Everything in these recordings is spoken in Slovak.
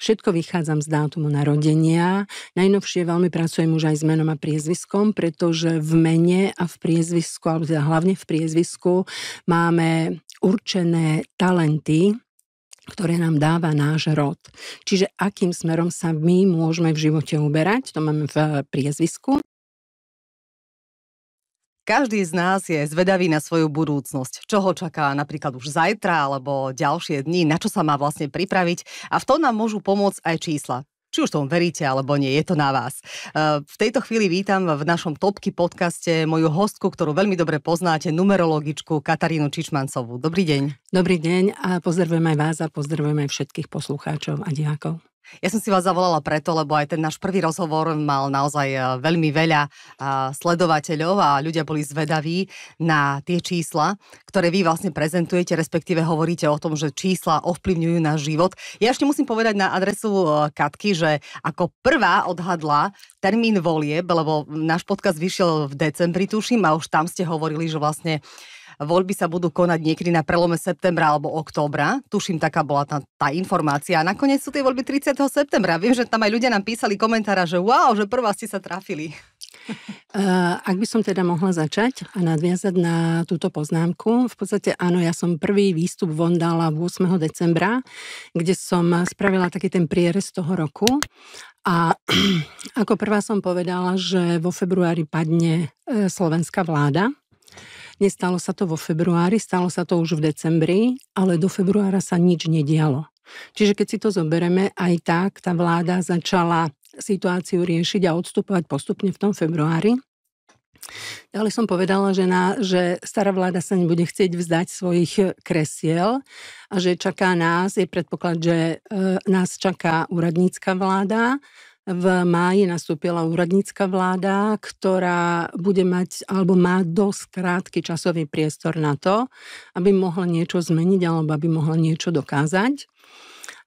Všetko vychádzam z dátumu narodenia. Najnovšie veľmi pracujem už aj s menom a priezviskom, pretože v mene a v priezvisku, alebo teda hlavne v priezvisku, máme určené talenty, ktoré nám dáva náš rod. Čiže akým smerom sa my môžeme v živote uberať, to máme v priezvisku. Každý z nás je zvedavý na svoju budúcnosť, čo ho čaká napríklad už zajtra alebo ďalšie dni, na čo sa má vlastne pripraviť a v tom nám môžu pomôcť aj čísla. Či už tomu veríte alebo nie, je to na vás. E, v tejto chvíli vítam v našom Topky podcaste moju hostku, ktorú veľmi dobre poznáte, numerologičku Katarínu Čičmancovú. Dobrý deň. Dobrý deň a pozdravujem aj vás a pozdravujem aj všetkých poslucháčov a divákov. Ja som si vás zavolala preto, lebo aj ten náš prvý rozhovor mal naozaj e, veľmi veľa e, sledovateľov a ľudia boli zvedaví na tie čísla, ktoré vy vlastne prezentujete, respektíve hovoríte o tom, že čísla ovplyvňujú náš život. Ja ešte musím povedať na adresu e, Katky, že ako prvá odhadla termín volieb, lebo náš podcast vyšiel v decembri, tuším, a už tam ste hovorili, že vlastne voľby sa budú konať niekedy na prelome septembra alebo októbra. Tuším, taká bola tá, tá informácia. A nakoniec sú tie voľby 30. septembra. Viem, že tam aj ľudia nám písali komentára, že wow, že prvá ste sa trafili. Eh, ak by som teda mohla začať a nadviazať na túto poznámku, v podstate áno, ja som prvý výstup von dala 8. decembra, kde som spravila taký ten prierez toho roku a ako prvá som povedala, že vo februári padne eh, slovenská vláda. Nestalo sa to vo februári, stalo sa to už v decembri, ale do februára sa nič nedialo. Čiže keď si to zobereme, aj tak tá vláda začala situáciu riešiť a odstupovať postupne v tom februári. Ale som povedala, že, na, že stará vláda sa nebude chcieť vzdať svojich kresiel a že čaká nás, je predpoklad, že e, nás čaká úradnícka vláda v máji nastúpila úradnícka vláda, ktorá bude mať alebo má dosť krátky časový priestor na to, aby mohla niečo zmeniť alebo aby mohla niečo dokázať.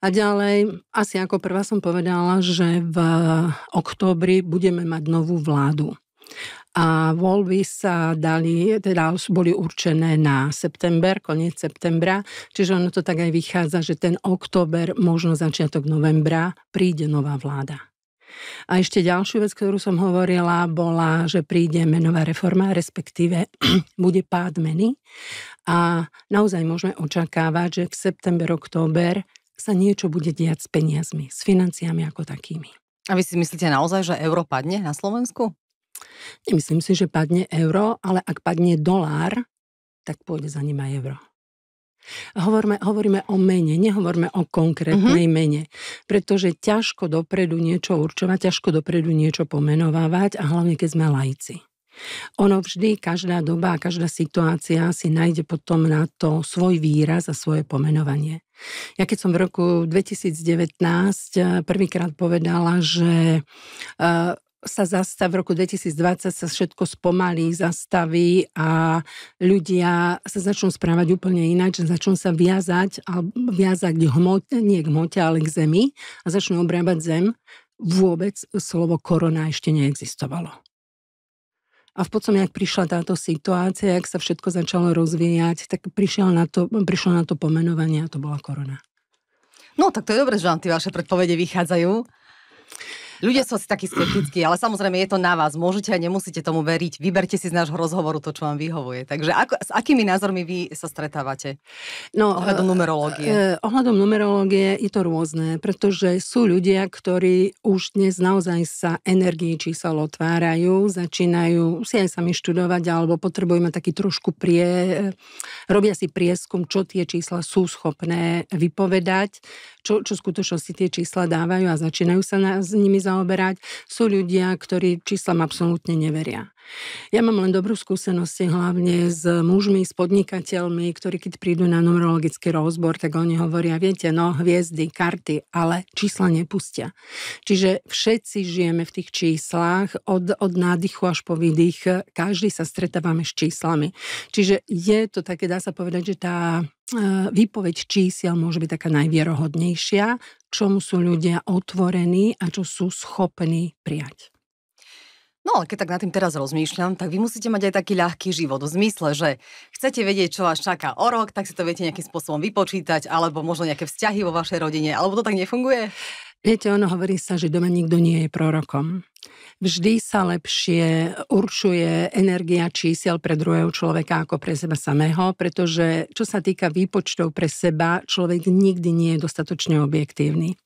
A ďalej, asi ako prvá som povedala, že v októbri budeme mať novú vládu. A voľby sa dali, teda boli určené na september, koniec septembra, čiže ono to tak aj vychádza, že ten október, možno začiatok novembra príde nová vláda. A ešte ďalšiu vec, ktorú som hovorila, bola, že príde menová reforma, respektíve bude pád meny a naozaj môžeme očakávať, že v september, október sa niečo bude diať s peniazmi, s financiami ako takými. A vy si myslíte naozaj, že euro padne na Slovensku? Nemyslím si, že padne euro, ale ak padne dolár, tak pôjde za ním aj euro. Hovorme, hovoríme o mene, nehovorme o konkrétnej uh-huh. mene, pretože ťažko dopredu niečo určovať, ťažko dopredu niečo pomenovávať a hlavne keď sme lajci. Ono vždy, každá doba a každá situácia si nájde potom na to svoj výraz a svoje pomenovanie. Ja keď som v roku 2019 eh, prvýkrát povedala, že eh, sa zastav, v roku 2020 sa všetko spomalí, zastaví a ľudia sa začnú správať úplne ináč, začnú sa viazať, viazať hmot, nie k hmote, ale k zemi a začnú obrábať zem, vôbec slovo korona ešte neexistovalo. A v podstate, ak prišla táto situácia, ak sa všetko začalo rozvíjať, tak prišiel na to, prišlo na to pomenovanie a to bola korona. No tak to je dobré, že vám tie vaše predpovede vychádzajú. Ľudia sú asi takí skeptickí, ale samozrejme je to na vás. Môžete a nemusíte tomu veriť. Vyberte si z nášho rozhovoru to, čo vám vyhovuje. Takže ako, s akými názormi vy sa stretávate? No, ohľadom e, numerológie. Eh, ohľadom numerológie je to rôzne, pretože sú ľudia, ktorí už dnes naozaj sa energii čísel otvárajú, začínajú si aj sami študovať, alebo potrebujeme taký trošku prie... E, robia si prieskum, čo tie čísla sú schopné vypovedať, čo, čo skutočnosti tie čísla dávajú a začínajú sa na, s nimi zaujímať zaoberať, sú ľudia, ktorí číslam absolútne neveria. Ja mám len dobrú skúsenosti hlavne s mužmi, s podnikateľmi, ktorí keď prídu na numerologický rozbor, tak oni hovoria, viete, no hviezdy, karty, ale čísla nepustia. Čiže všetci žijeme v tých číslach, od, od nádychu až po výdych, každý sa stretávame s číslami. Čiže je to také, dá sa povedať, že tá Eh, výpoveď čísiel môže byť taká najvierohodnejšia, čomu sú ľudia otvorení a čo sú schopní prijať. No ale keď tak na tým teraz rozmýšľam, tak vy musíte mať aj taký ľahký život v zmysle, že chcete vedieť, čo vás čaká o rok, tak si to viete nejakým spôsobom vypočítať, alebo možno nejaké vzťahy vo vašej rodine, alebo to tak nefunguje? Viete, ono hovorí sa, že doma nikto nie je prorokom. Vždy sa lepšie určuje energia čísiel pre druhého človeka ako pre seba samého, pretože čo sa týka výpočtov pre seba, človek nikdy nie je dostatočne objektívny.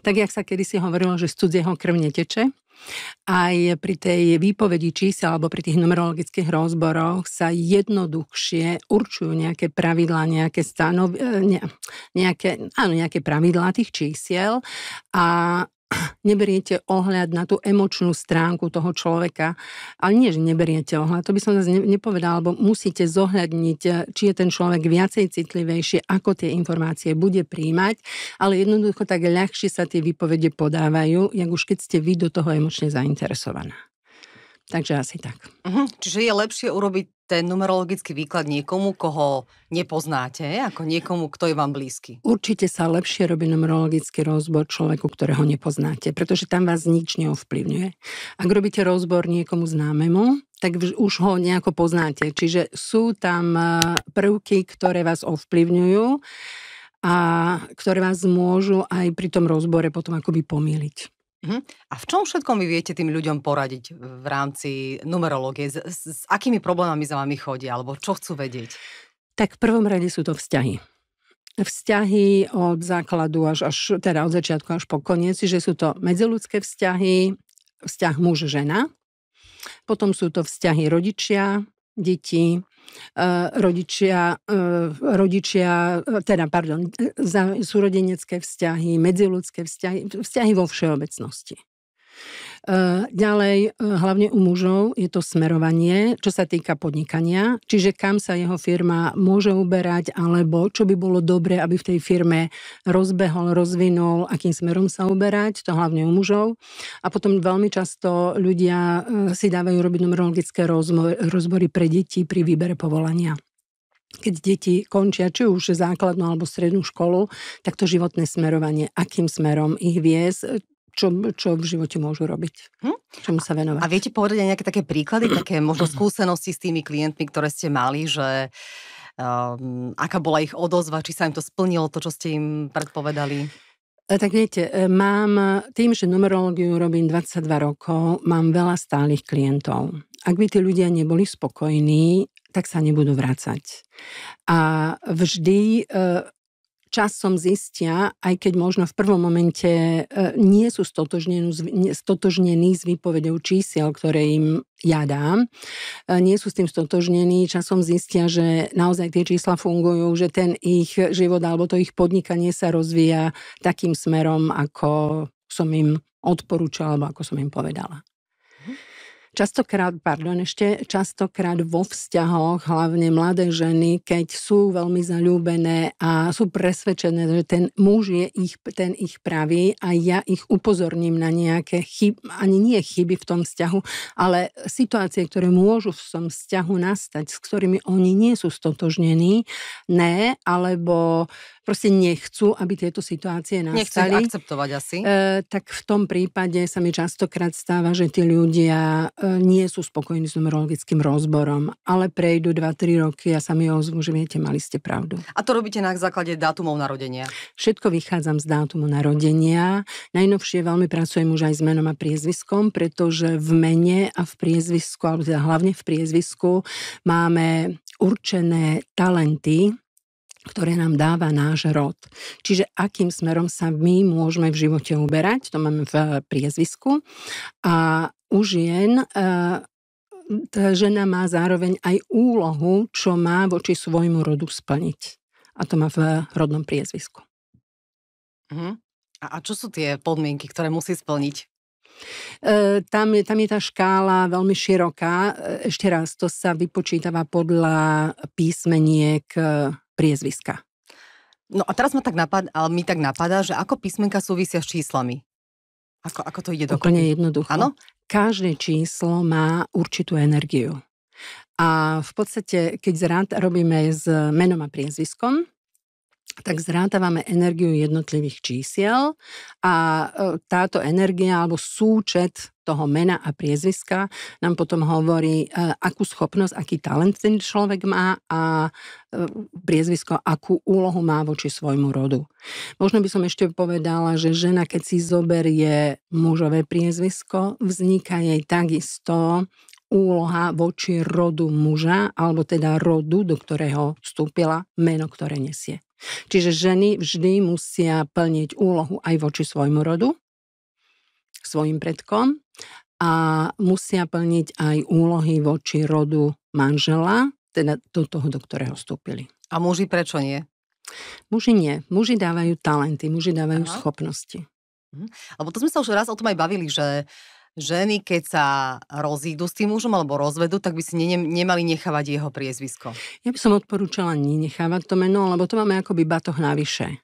Tak, jak sa kedysi hovorilo, že z cudzieho krv neteče, aj pri tej výpovedi čísel alebo pri tých numerologických rozboroch sa jednoduchšie určujú nejaké pravidlá, nejaké stanov, ne, nejaké, áno, nejaké pravidlá tých čísiel a neberiete ohľad na tú emočnú stránku toho človeka. Ale nie, že neberiete ohľad, to by som zase nepovedala, lebo musíte zohľadniť, eh, či je ten človek viacej citlivejší, ako tie informácie bude príjmať, ale jednoducho tak ľahšie sa tie výpovede podávajú, jak už keď ste vy do toho emočne zainteresovaná. Takže asi tak. Uh-huh. Čiže je lepšie urobiť ten numerologický výklad niekomu, koho nepoznáte, ako niekomu, kto je vám blízky? Určite sa lepšie robí numerologický rozbor človeku, ktorého nepoznáte, pretože tam vás nič neovplyvňuje. Ak robíte rozbor niekomu známemu, tak už ho nejako poznáte. Čiže sú tam e, prvky, ktoré vás ovplyvňujú a ktoré vás môžu aj pri tom rozbore potom akoby pomýliť. Uh-huh. A v čom všetkom vy viete tým ľuďom poradiť v rámci numerológie? S, s, s akými problémami za vami chodia, alebo čo chcú vedieť? Tak v prvom rade sú to vzťahy. Vzťahy od základu až, až teda od začiatku až po koniec, že sú to medziludské vzťahy, vzťah muž-žena, potom sú to vzťahy rodičia, deti, E, rodičia, e, rodičia e, teda, pardon, súrodenecké vzťahy, medziludské vzťahy, vzťahy vo všeobecnosti. Ďalej, eh, hlavne u mužov je to smerovanie, čo sa týka podnikania, čiže kam sa jeho firma môže uberať, alebo čo by bolo dobre, aby v tej firme rozbehol, rozvinul, akým smerom sa uberať, to hlavne u mužov. A potom veľmi často ľudia eh, si dávajú robiť numerologické rozbory pre deti pri výbere povolania keď deti končia či už základnú alebo strednú školu, tak to životné smerovanie, akým smerom ich viesť, čo, čo v živote môžu robiť, hm? čomu sa venovať. A viete povedať aj nejaké také príklady, také možno skúsenosti s tými klientmi, ktoré ste mali, že um, aká bola ich odozva, či sa im to splnilo, to, čo ste im predpovedali? E, tak viete, e, mám, e, tým, že numerológiu robím 22 rokov, mám veľa stálych klientov. Ak by tí ľudia neboli spokojní, tak sa nebudú vrácať. A vždy časom zistia, aj keď možno v prvom momente e, nie sú stotožnení s výpovedou čísiel, ktoré im ja dám, e, nie sú s tým stotožnení, časom zistia, že naozaj tie čísla fungujú, že ten ich život alebo to ich podnikanie sa rozvíja takým smerom, ako som im odporúčala alebo ako som im povedala. Častokrát, pardon, ešte častokrát vo vzťahoch, hlavne mladé ženy, keď sú veľmi zalúbené a sú presvedčené, že ten muž je ich, ten ich pravý a ja ich upozorním na nejaké chyby, ani nie chyby v tom vzťahu, ale situácie, ktoré môžu v tom vzťahu nastať, s ktorými oni nie sú stotožnení, ne, alebo proste nechcú, aby tieto situácie nastali. Nechcú akceptovať asi. E, tak v tom prípade sa mi častokrát stáva, že tí ľudia e, nie sú spokojní s numerologickým rozborom, ale prejdú 2-3 roky a sa mi ozvú, že viete, mali ste pravdu. A to robíte na základe dátumov narodenia? Všetko vychádzam z dátumu narodenia. Najnovšie veľmi pracujem už aj s menom a priezviskom, pretože v mene a v priezvisku, alebo teda hlavne v priezvisku, máme určené talenty, ktoré nám dáva náš rod. Čiže akým smerom sa my môžeme v živote uberať, to máme v eh, priezvisku. A u žien eh, tá žena má zároveň aj úlohu, čo má voči svojmu rodu splniť. A to má v rodnom priezvisku. Uh-huh. A, a čo sú tie podmienky, ktoré musí splniť? Eh, tam je, tam je tá škála veľmi široká. Ešte raz, to sa vypočítava podľa písmeniek priezviska. No a teraz ma tak napadá, ale mi tak napadá, že ako písmenka súvisia s číslami? Ako, ako to ide do Úplne jednoducho. Áno? Každé číslo má určitú energiu. A v podstate, keď rád robíme s menom a priezviskom, tak zrátavame energiu jednotlivých čísiel a e, táto energia alebo súčet toho mena a priezviska nám potom hovorí, e, akú schopnosť, aký talent ten človek má a e, priezvisko, akú úlohu má voči svojmu rodu. Možno by som ešte povedala, že žena, keď si zoberie mužové priezvisko, vzniká jej takisto úloha voči rodu muža, alebo teda rodu, do ktorého vstúpila meno, ktoré nesie. Čiže ženy vždy musia plniť úlohu aj voči svojmu rodu, svojim predkom a musia plniť aj úlohy voči rodu manžela, teda do toho, do ktorého vstúpili. A muži prečo nie? Muži nie. Muži dávajú talenty, muži dávajú Aha. schopnosti. Mhm. Lebo to sme sa už raz o tom aj bavili, že uh, ženy, keď sa rozídu s tým mužom alebo rozvedú, tak by si ne, nemali nechávať jeho priezvisko? Ja by som odporúčala nenechávať to meno, lebo to máme akoby batoh navyše.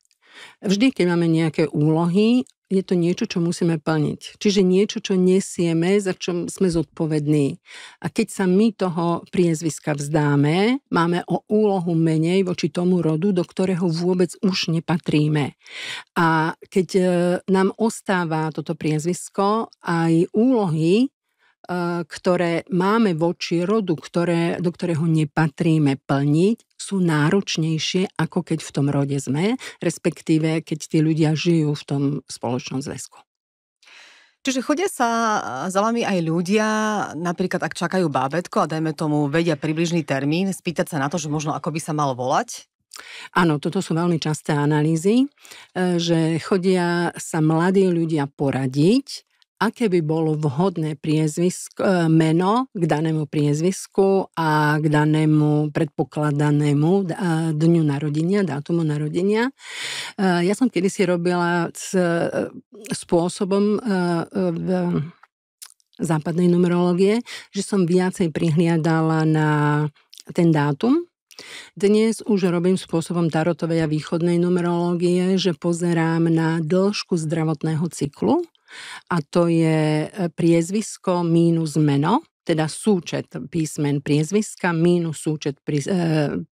Vždy, keď máme nejaké úlohy je to niečo, čo musíme plniť. Čiže niečo, čo nesieme, za čo sme zodpovední. A keď sa my toho priezviska vzdáme, máme o úlohu menej voči tomu rodu, do ktorého vôbec už nepatríme. A keď e, nám ostáva toto priezvisko aj úlohy, e, ktoré máme voči rodu, ktoré, do ktorého nepatríme plniť sú náročnejšie, ako keď v tom rode sme, respektíve keď tí ľudia žijú v tom spoločnom zväzku. Čiže chodia sa za vami aj ľudia, napríklad ak čakajú bábetko a dajme tomu vedia približný termín, spýtať sa na to, že možno ako by sa mal volať? Áno, toto sú veľmi časté analýzy, e, že chodia sa mladí ľudia poradiť, aké by bolo vhodné priezvisk, e, meno k danému priezvisku a k danému predpokladanému e, dňu narodenia, dátumu narodenia. E, ja som kedysi robila s spôsobom v západnej numerológie, že som viacej prihliadala na ten dátum, dnes už robím spôsobom tarotovej a východnej numerológie, že pozerám na dĺžku zdravotného cyklu, a to je e, priezvisko mínus meno, teda súčet písmen priezviska mínus súčet e,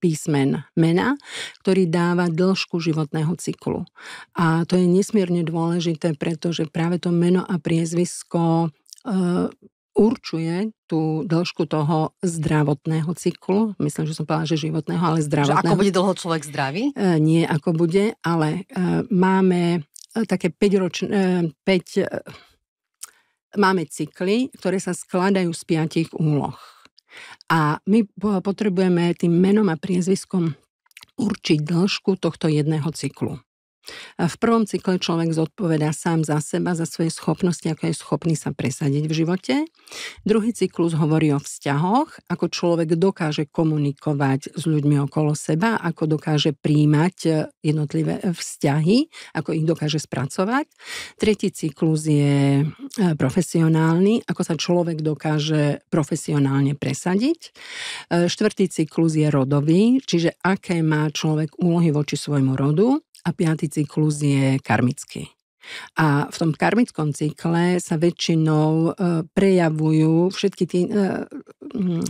písmen mena, ktorý dáva dĺžku životného cyklu. A to je nesmierne dôležité, pretože práve to meno a priezvisko e, určuje tú dĺžku toho zdravotného cyklu. Myslím, že som povedala, že životného, ale zdravotného. Že ako bude dlho človek zdravý? Nie, ako bude, ale máme také 5 ročné, 5 máme cykly, ktoré sa skladajú z piatich úloh. A my potrebujeme tým menom a priezviskom určiť dĺžku tohto jedného cyklu. A v prvom cykle človek zodpovedá sám za seba, za svoje schopnosti, ako je schopný sa presadiť v živote. Druhý cyklus hovorí o vzťahoch, ako človek dokáže komunikovať s ľuďmi okolo seba, ako dokáže príjmať e, jednotlivé e, vzťahy, ako ich dokáže spracovať. Tretí cyklus je e, profesionálny, ako sa človek dokáže profesionálne presadiť. Štvrtý cyklus je rodový, čiže aké má človek úlohy voči svojmu rodu a piatý cyklus je karmický. A v tom karmickom cykle sa väčšinou e, prejavujú všetky tí, e, mm,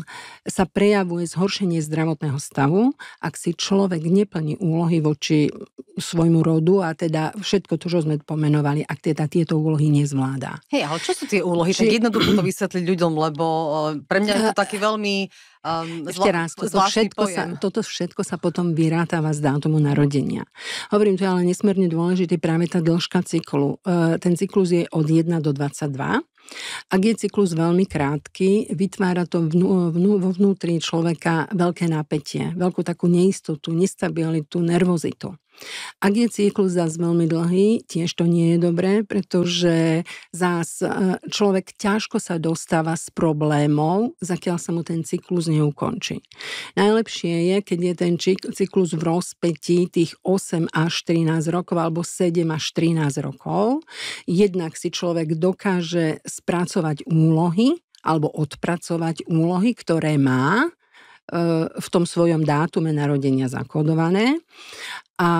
sa prejavuje zhoršenie zdravotného stavu, ak si človek neplní úlohy voči svojmu rodu a teda všetko to, čo sme pomenovali, ak teda tieto úlohy nezvláda. Hej, ale čo sú tie úlohy? Či... Tak jednoducho to vysvetliť ľuďom, lebo e, pre mňa je to taký veľmi um, Ešte raz, toto všetko, sa, toto všetko sa potom vyrátava z dátumu narodenia. Hovorím, to je ale nesmierne dôležité práve tá dĺžka cyklu. Ehm, ten cyklus je od 1 do 22. Ak je cyklus veľmi krátky, vytvára to vnú, vnú, vo vnútri človeka veľké napätie, veľkú takú neistotu, nestabilitu, nervozitu. Ak je cyklus zás veľmi dlhý, tiež to nie je dobré, pretože zás e, človek ťažko sa dostáva z problémov, zakiaľ sa mu ten cyklus neukončí. Najlepšie je, keď je ten cyklus v rozpetí tých 8 až 13 rokov alebo 7 až 13 rokov. Jednak si človek dokáže spracovať úlohy, alebo odpracovať úlohy, ktoré má E, v tom svojom dátume narodenia zakódované a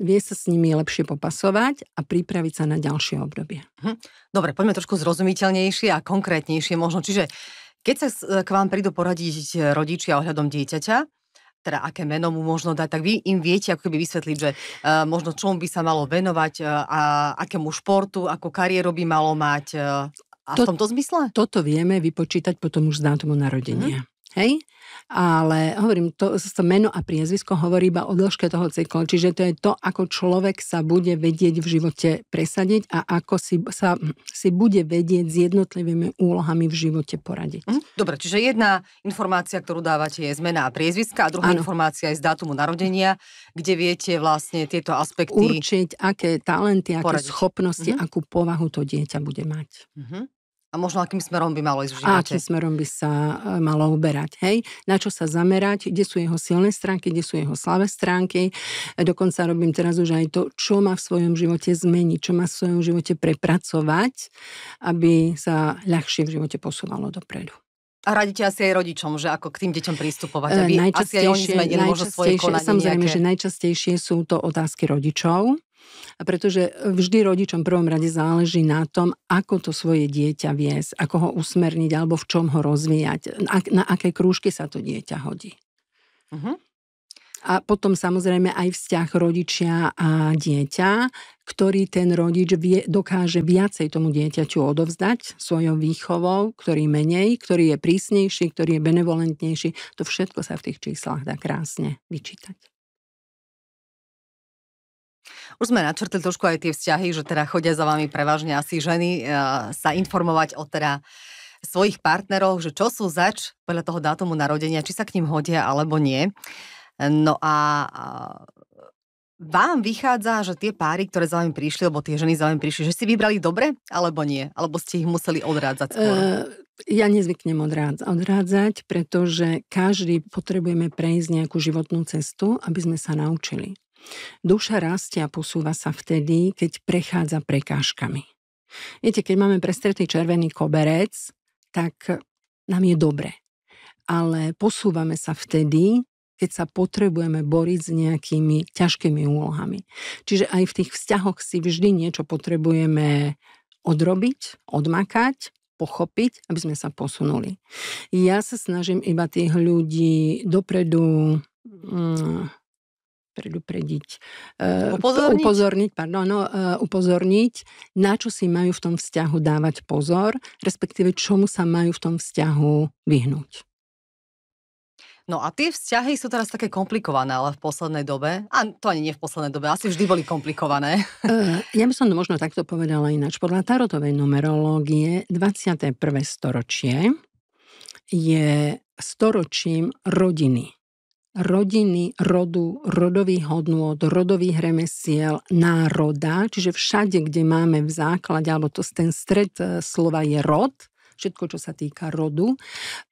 vie sa s nimi lepšie popasovať a pripraviť sa na ďalšie obdobie. Mhm. Dobre, poďme trošku zrozumiteľnejšie a konkrétnejšie možno. Čiže keď sa e, k vám prídu poradiť e, rodičia ohľadom dieťaťa, teda aké meno mu možno dať, tak vy im viete ako keby vysvetliť, že uh, možno čomu by sa malo venovať uh, a akému športu, ako kariéru by malo mať uh, a to, v tomto zmysle? Toto vieme vypočítať potom už z dátumu narodenia. Mm. Hej? Ale hovorím, to, to meno a priezvisko hovorí iba o dĺžke toho cyklu, čiže to je to, ako človek sa bude vedieť v živote presadiť a ako si, sa, si bude vedieť s jednotlivými úlohami v živote poradiť. Mhm. Dobre, čiže jedna informácia, ktorú dávate, je zmena a priezviska a druhá ano. informácia je z dátumu narodenia, kde viete vlastne tieto aspekty. Určiť, aké talenty, aké poradiť. schopnosti, mm-hmm. akú povahu to dieťa bude mať. Mm-hmm. A možno akým smerom by malo ísť v živote. A akým smerom by sa e, malo uberať, hej? Na čo sa zamerať, kde sú jeho silné stránky, kde sú jeho slabé stránky. E, dokonca robím teraz už aj to, čo má v svojom živote zmeniť, čo má v svojom živote prepracovať, aby sa ľahšie v živote posúvalo dopredu. A radíte asi aj rodičom, že ako k tým deťom pristupovať, e, aby asi aj oni zmenili možno svoje konanie Samozrejme, nejaké... že najčastejšie sú to otázky rodičov, a pretože vždy rodičom prvom rade záleží na tom, ako to svoje dieťa viesť, ako ho usmerniť alebo v čom ho rozvíjať, na, na aké krúžky sa to dieťa hodí. Uh-huh. A potom samozrejme aj vzťah rodičia a dieťa, ktorý ten rodič vie, dokáže viacej tomu dieťaťu odovzdať svojou výchovou, ktorý menej, ktorý je prísnejší, ktorý je benevolentnejší. To všetko sa v tých číslach dá krásne vyčítať. Už sme načrtli trošku aj tie vzťahy, že teda chodia za vami prevažne asi ženy eh, sa informovať o teda svojich partnerov, že čo sú zač podľa toho dátumu narodenia, či sa k ním hodia alebo nie. No a eh, vám vychádza, že tie páry, ktoré za vami prišli, alebo tie ženy za vami prišli, že si vybrali dobre, alebo nie? Alebo ste ich museli odrádzať skôr? Uh, ja nezvyknem odrádzať, odrádzať, pretože každý potrebujeme prejsť nejakú životnú cestu, aby sme sa naučili. Duša rastie a posúva sa vtedy, keď prechádza prekážkami. Viete, keď máme prestretý červený koberec, tak nám je dobre. Ale posúvame sa vtedy, keď sa potrebujeme boriť s nejakými ťažkými úlohami. Čiže aj v tých vzťahoch si vždy niečo potrebujeme odrobiť, odmakať, pochopiť, aby sme sa posunuli. Ja sa snažím iba tých ľudí dopredu mm, preduprediť, e, upozorniť, upozorniť, pardon, no, upozorniť, na čo si majú v tom vzťahu dávať pozor, respektíve čomu sa majú v tom vzťahu vyhnúť. No a tie vzťahy sú teraz také komplikované, ale v poslednej dobe, a to ani nie v poslednej dobe, asi vždy boli komplikované. E, ja by som to možno takto povedala ináč. Podľa tarotovej numerológie 21. storočie je storočím rodiny rodiny, rodu, rodových hodnôt, rodových remesiel, národa, čiže všade, kde máme v základe, alebo to, ten stred e, slova je rod, všetko, čo sa týka rodu,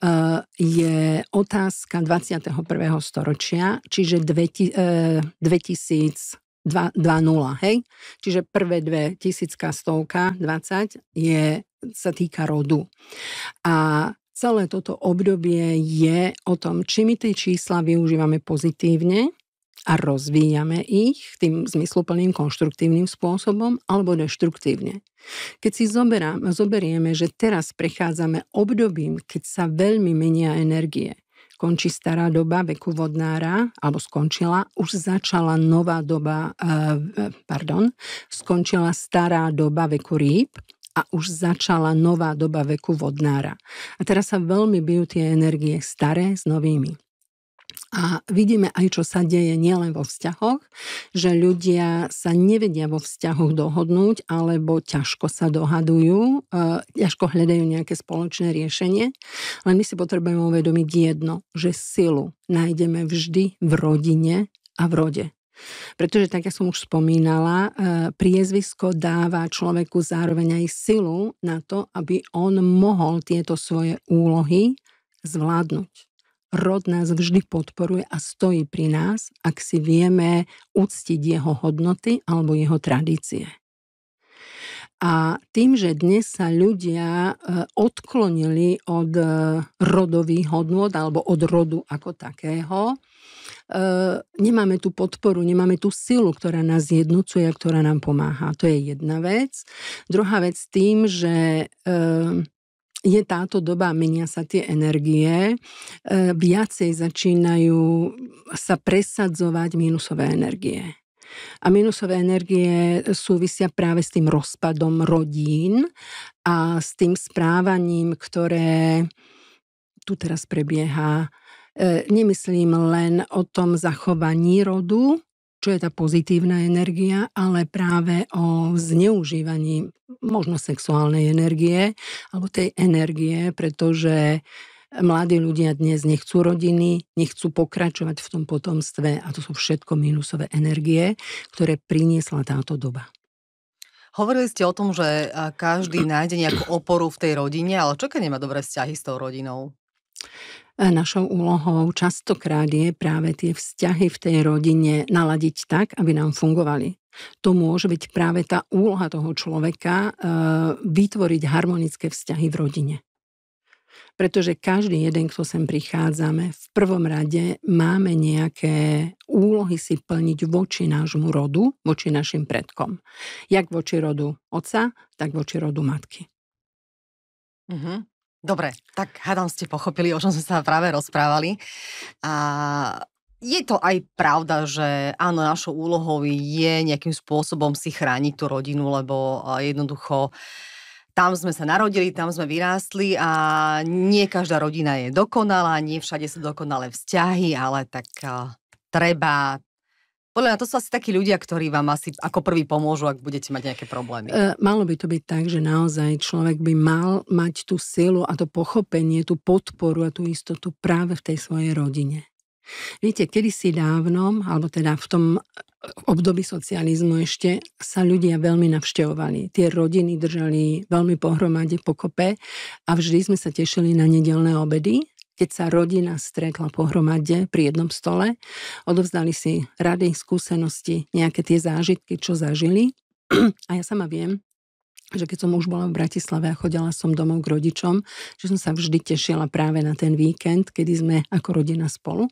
e, je otázka 21. storočia, čiže 2000, 2.0, e, hej? Čiže prvé dve, tisícka, stovka, 20 je, sa týka rodu. A celé toto obdobie je o tom, či my tie čísla využívame pozitívne a rozvíjame ich tým zmysluplným konštruktívnym spôsobom alebo deštruktívne. Keď si zoberám, zoberieme, že teraz prechádzame obdobím, keď sa veľmi menia energie. Končí stará doba veku vodnára, alebo skončila, už začala nová doba, eh, pardon, skončila stará doba veku rýb, a už začala nová doba veku vodnára. A teraz sa veľmi bijú tie energie staré s novými. A vidíme aj, čo sa deje nielen vo vzťahoch, že ľudia sa nevedia vo vzťahoch dohodnúť, alebo ťažko sa dohadujú, e, ťažko hľadajú nejaké spoločné riešenie. Len my si potrebujeme uvedomiť jedno, že silu nájdeme vždy v rodine a v rode. Pretože, tak ja som už spomínala, e, priezvisko dáva človeku zároveň aj silu na to, aby on mohol tieto svoje úlohy zvládnuť. Rod nás vždy podporuje a stojí pri nás, ak si vieme uctiť jeho hodnoty alebo jeho tradície. A tým, že dnes sa ľudia e, odklonili od e, rodových hodnot alebo od rodu ako takého, Ehm, nemáme tú podporu, nemáme tú silu, ktorá nás jednocuje a ktorá nám pomáha. To je jedna vec. Druhá vec tým, že ehm, je táto doba, menia sa tie energie, ehm, viacej začínajú sa presadzovať mínusové energie. A minusové energie súvisia práve s tým rozpadom rodín a s tým správaním, ktoré tu teraz prebieha E, nemyslím len o tom zachovaní rodu, čo je tá pozitívna energia, ale práve o zneužívaní možno sexuálnej energie alebo tej energie, pretože mladí ľudia dnes nechcú rodiny, nechcú pokračovať v tom potomstve a to sú všetko mínusové energie, ktoré priniesla táto doba. Hovorili ste o tom, že každý nájde nejakú oporu v tej rodine, ale čo keď nemá dobré vzťahy s tou rodinou? Našou úlohou častokrát je práve tie vzťahy v tej rodine naladiť tak, aby nám fungovali. To môže byť práve tá úloha toho človeka e, vytvoriť harmonické vzťahy v rodine. Pretože každý jeden, kto sem prichádzame, v prvom rade máme nejaké úlohy si plniť voči nášmu rodu, voči našim predkom. Jak voči rodu otca, tak voči rodu matky. Uh-huh. Dobre, tak hádam ste pochopili, o čom sme sa práve rozprávali. A je to aj pravda, že áno, našou úlohou je nejakým spôsobom si chrániť tú rodinu, lebo jednoducho tam sme sa narodili, tam sme vyrástli a nie každá rodina je dokonalá, nie všade sú dokonalé vzťahy, ale tak treba podľa mňa to sú asi takí ľudia, ktorí vám asi ako prvý pomôžu, ak budete mať nejaké problémy. E, malo by to byť tak, že naozaj človek by mal mať tú silu a to pochopenie, tú podporu a tú istotu práve v tej svojej rodine. Viete, kedysi dávno, alebo teda v tom období socializmu ešte, sa ľudia veľmi navštevovali. Tie rodiny držali veľmi pohromade pokope a vždy sme sa tešili na nedelné obedy keď sa rodina stretla pohromade pri jednom stole, odovzdali si rady, skúsenosti, nejaké tie zážitky, čo zažili. A ja sama viem, že keď som už bola v Bratislave a chodila som domov k rodičom, že som sa vždy tešila práve na ten víkend, kedy sme ako rodina spolu.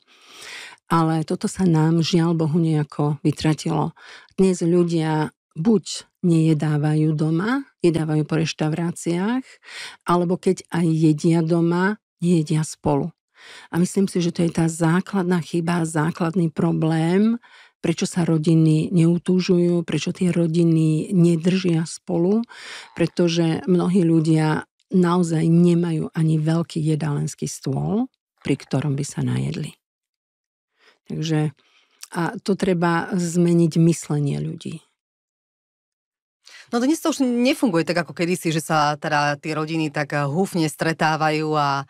Ale toto sa nám žiaľ Bohu nejako vytratilo. Dnes ľudia buď nejedávajú doma, jedávajú po reštauráciách, alebo keď aj jedia doma, nejedia spolu. A myslím si, že to je tá základná chyba, základný problém, prečo sa rodiny neutúžujú, prečo tie rodiny nedržia spolu, pretože mnohí ľudia naozaj nemajú ani veľký jedálenský stôl, pri ktorom by sa najedli. Takže a to treba zmeniť myslenie ľudí. No dnes to už nefunguje tak ako kedysi, že sa teda tie rodiny tak eh, húfne stretávajú a,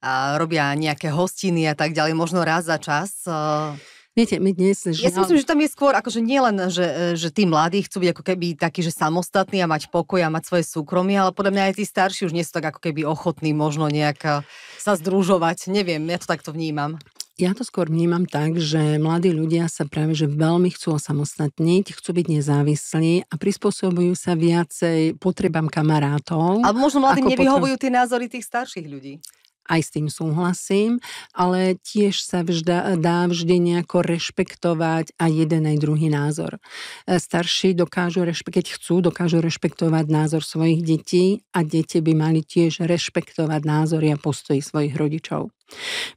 a robia nejaké hostiny a tak ďalej, možno raz za čas. Eh. Viete, my dnes... Že... Ja si myslím, že tam je skôr, akože nie len, že, eh, že tí mladí chcú byť ako keby takí, že samostatní a mať pokoj a mať svoje súkromie, ale podľa mňa aj tí starší už nie sú tak ako keby ochotní možno nejak sa združovať. Neviem, ja to takto vnímam. Ja to skôr vnímam tak, že mladí ľudia sa práve že veľmi chcú osamostatniť, chcú byť nezávislí a prispôsobujú sa viacej potrebám kamarátov. ale možno mladým nevyhovujú potom... tie názory tých starších ľudí aj s tým súhlasím, ale tiež sa vžda, dá vždy nejako rešpektovať aj jeden aj druhý názor. E, starší dokážu, keď chcú, dokážu rešpektovať názor svojich detí a deti by mali tiež rešpektovať názory a postoji svojich rodičov.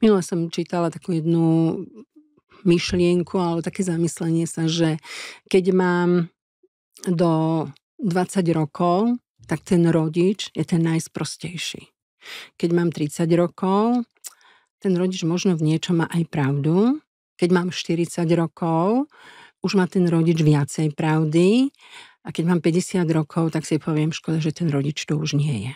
Minula som čítala takú jednu myšlienku alebo také zamyslenie sa, že keď mám do 20 rokov, tak ten rodič je ten najsprostejší. Keď mám 30 rokov, ten rodič možno v niečom má aj pravdu. Keď mám 40 rokov, už má ten rodič viacej pravdy. A keď mám 50 rokov, tak si poviem, škoda, že ten rodič to už nie je.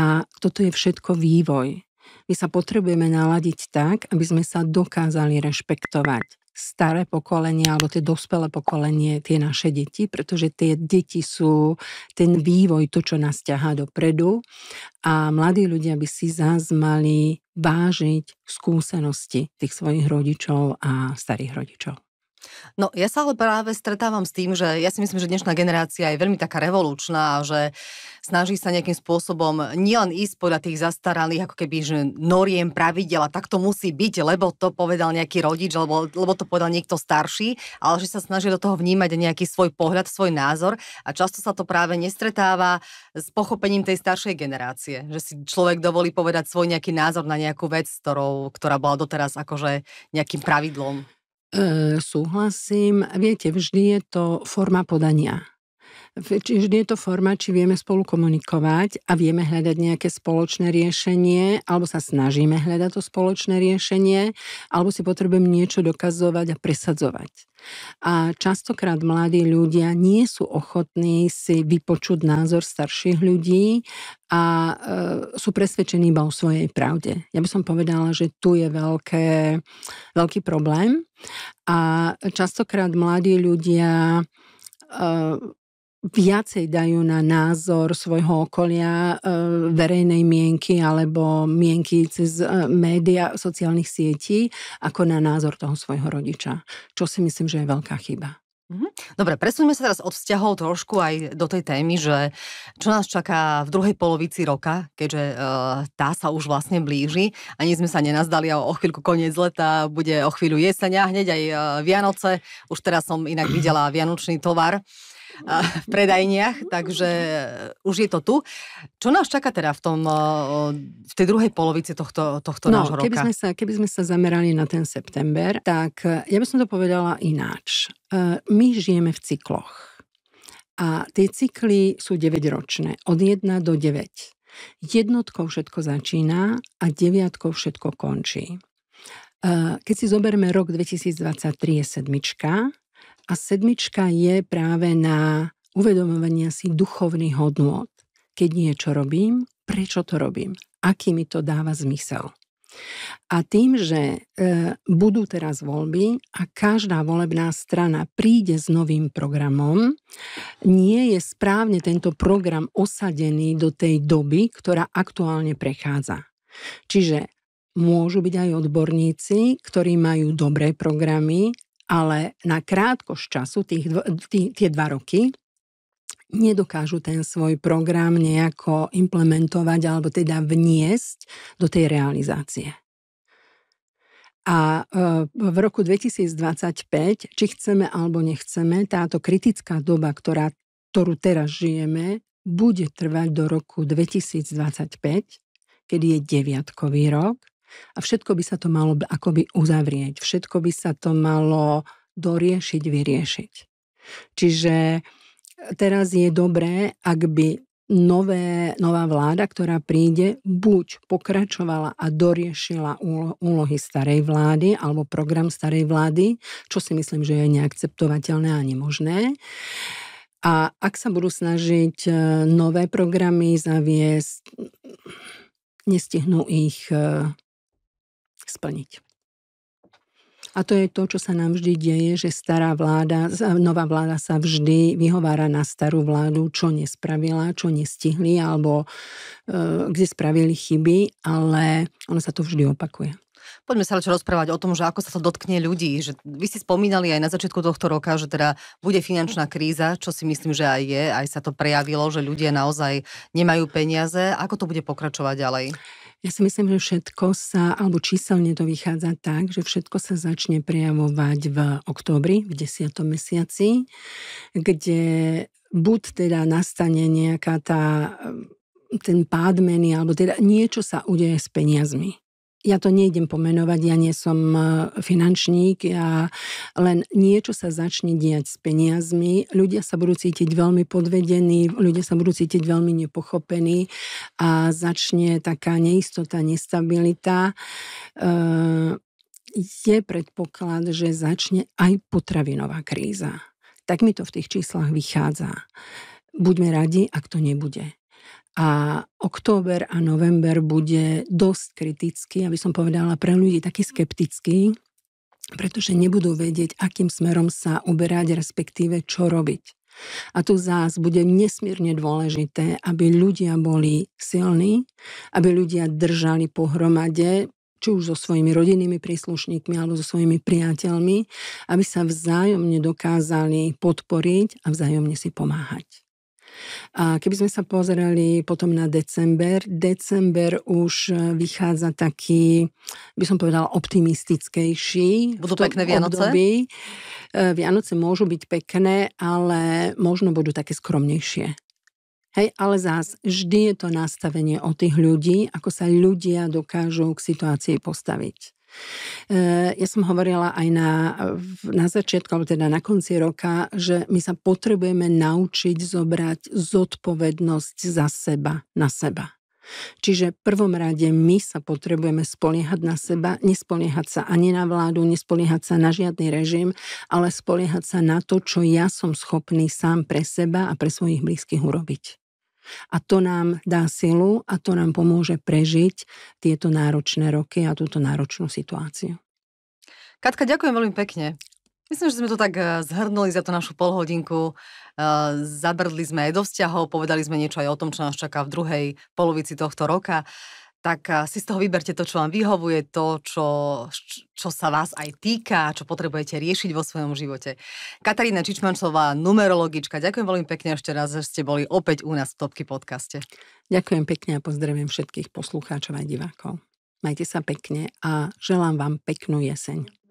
A toto je všetko vývoj. My sa potrebujeme naladiť tak, aby sme sa dokázali rešpektovať staré pokolenie alebo tie dospelé pokolenie, tie naše deti, pretože tie deti sú ten vývoj, to, čo nás ťahá dopredu a mladí ľudia by si zás mali vážiť skúsenosti tých svojich rodičov a starých rodičov. No ja sa ale práve stretávam s tým, že ja si myslím, že dnešná generácia je veľmi taká revolučná, že snaží sa nejakým spôsobom nielen ísť podľa tých zastaralých, ako keby, že noriem pravidel a tak to musí byť, lebo to povedal nejaký rodič, lebo, lebo to povedal niekto starší, ale že sa snaží do toho vnímať nejaký svoj pohľad, svoj názor a často sa to práve nestretáva s pochopením tej staršej generácie, že si človek dovolí povedať svoj nejaký názor na nejakú vec, ktorou, ktorá bola doteraz akože nejakým pravidlom súhlasím. Viete, vždy je to forma podania. Čiže je to forma, či vieme spolu komunikovať a vieme hľadať nejaké spoločné riešenie, alebo sa snažíme hľadať to spoločné riešenie, alebo si potrebujem niečo dokazovať a presadzovať. A častokrát mladí ľudia nie sú ochotní si vypočuť názor starších ľudí a e, sú presvedčení iba o svojej pravde. Ja by som povedala, že tu je veľké, veľký problém a častokrát mladí ľudia e, viacej dajú na názor svojho okolia, e, verejnej mienky alebo mienky cez e, média sociálnych sietí, ako na názor toho svojho rodiča. Čo si myslím, že je veľká chyba. Mhm. Dobre, presuňme sa teraz od vzťahov trošku aj do tej témy, že čo nás čaká v druhej polovici roka, keďže e, tá sa už vlastne blíži. Ani sme sa nenazdali a o chvíľku koniec leta, bude o chvíľu jeseň a hneď aj Vianoce. Už teraz som inak videla Vianočný tovar v predajniach, takže e, už je to tu. Čo nás čaká teda v, tom, e, v tej druhej polovici tohto, tohto no, nášho roka? Keby sme, sa, keby sme sa zamerali na ten september, tak e, ja by som to povedala ináč. My žijeme v cykloch. A tie cykly sú 9-ročné, od 1 do 9. Jednotkou všetko začína a deviatkou všetko končí. Keď si zoberme rok 2023 je sedmička, a sedmička je práve na uvedomovanie si duchovných hodnôt. Keď niečo robím, prečo to robím? Aký mi to dáva zmysel? A tým, že e, budú teraz voľby a každá volebná strana príde s novým programom, nie je správne tento program osadený do tej doby, ktorá aktuálne prechádza. Čiže môžu byť aj odborníci, ktorí majú dobré programy, ale na krátkosť času, tých, tý, tie dva roky, nedokážu ten svoj program nejako implementovať alebo teda vniesť do tej realizácie. A e, v roku 2025, či chceme alebo nechceme, táto kritická doba, ktorá, ktorú teraz žijeme, bude trvať do roku 2025, kedy je deviatkový rok a všetko by sa to malo akoby uzavrieť, všetko by sa to malo doriešiť, vyriešiť. Čiže e, teraz je dobré, ak by nové, nová vláda, ktorá príde, buď pokračovala a doriešila úlohy starej vlády alebo program starej vlády, čo si myslím, že je neakceptovateľné a nemožné. A ak sa budú snažiť e, nové programy zaviesť, nestihnú ich e, splniť. A to je to, čo sa nám vždy deje, že stará vláda, nová vláda sa vždy vyhovára na starú vládu, čo nespravila, čo nestihli, alebo e, kde spravili chyby, ale ono sa to vždy opakuje. Poďme sa ale rozprávať o tom, že ako sa to dotkne ľudí. Že vy ste spomínali aj na začiatku tohto roka, že teda bude finančná kríza, čo si myslím, že aj je. Aj sa to prejavilo, že ľudia naozaj nemajú peniaze. Ako to bude pokračovať ďalej? Ja si myslím, že všetko sa, alebo číselne to vychádza tak, že všetko sa začne prejavovať v októbri, v 10. mesiaci, kde buď teda nastane nejaká tá ten pád meny, alebo teda niečo sa udeje s peniazmi ja to nejdem pomenovať, ja nie som e, finančník, ja len niečo sa začne diať s peniazmi, ľudia sa budú cítiť veľmi podvedení, ľudia sa budú cítiť veľmi nepochopení a začne taká neistota, nestabilita. E, je predpoklad, že začne aj potravinová kríza. Tak mi to v tých číslach vychádza. Buďme radi, ak to nebude. A október a november bude dosť kritický, aby som povedala, pre ľudí taký skeptický, pretože nebudú vedieť, akým smerom sa uberať, respektíve čo robiť. A tu zás bude nesmierne dôležité, aby ľudia boli silní, aby ľudia držali pohromade, či už so svojimi rodinnými príslušníkmi alebo so svojimi priateľmi, aby sa vzájomne dokázali podporiť a vzájomne si pomáhať. A keby sme sa pozerali potom na december, december už e, vychádza taký, by som povedala, optimistickejší. Budú pekné Vianoce? Období. E, Vianoce môžu byť pekné, ale možno budú také skromnejšie. Hej, ale zás vždy je to nastavenie o tých ľudí, ako sa ľudia dokážu k situácii postaviť. Eh, ja som hovorila aj na, na začiatku, alebo teda na konci roka, že my sa potrebujeme naučiť zobrať zodpovednosť za seba, na seba. Čiže v prvom rade my sa potrebujeme spoliehať na seba, nespoliehať sa ani na vládu, nespoliehať sa na žiadny režim, ale spoliehať sa na to, čo ja som schopný sám pre seba a pre svojich blízkych urobiť. A to nám dá silu a to nám pomôže prežiť tieto náročné roky a túto náročnú situáciu. Katka, ďakujem veľmi pekne. Myslím, že sme to tak eh, zhrnuli za tú našu polhodinku. Eh, zabrdli sme aj do vzťahov, povedali sme niečo aj o tom, čo nás čaká v druhej polovici tohto roka tak eh, si z toho vyberte to, čo vám vyhovuje, to, čo, čo sa vás aj týka, čo potrebujete riešiť vo svojom živote. Katarína Čičmančová, numerologička, ďakujem veľmi pekne ešte raz, že ste boli opäť u nás v Topky podcaste. Ďakujem pekne a pozdravím všetkých poslucháčov a divákov. Majte sa pekne a želám vám peknú jeseň.